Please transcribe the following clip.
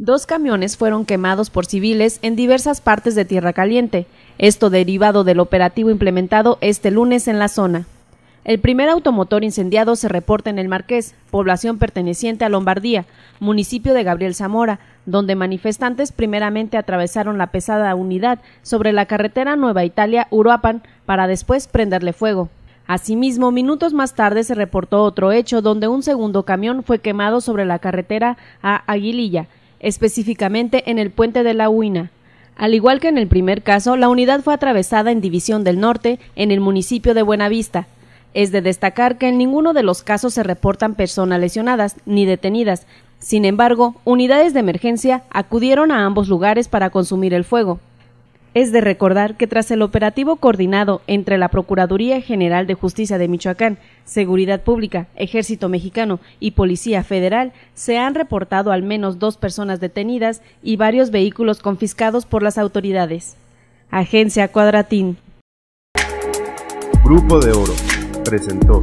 Dos camiones fueron quemados por civiles en diversas partes de Tierra Caliente, esto derivado del operativo implementado este lunes en la zona. El primer automotor incendiado se reporta en El Marqués, población perteneciente a Lombardía, municipio de Gabriel Zamora, donde manifestantes primeramente atravesaron la pesada unidad sobre la carretera Nueva Italia-Uruapan para después prenderle fuego. Asimismo, minutos más tarde se reportó otro hecho donde un segundo camión fue quemado sobre la carretera a Aguililla, específicamente en el puente de la Huina. Al igual que en el primer caso, la unidad fue atravesada en División del Norte, en el municipio de Buenavista. Es de destacar que en ninguno de los casos se reportan personas lesionadas ni detenidas. Sin embargo, unidades de emergencia acudieron a ambos lugares para consumir el fuego. Es de recordar que tras el operativo coordinado entre la Procuraduría General de Justicia de Michoacán, Seguridad Pública, Ejército Mexicano y Policía Federal, se han reportado al menos dos personas detenidas y varios vehículos confiscados por las autoridades. Agencia Cuadratín. Grupo de Oro presentó.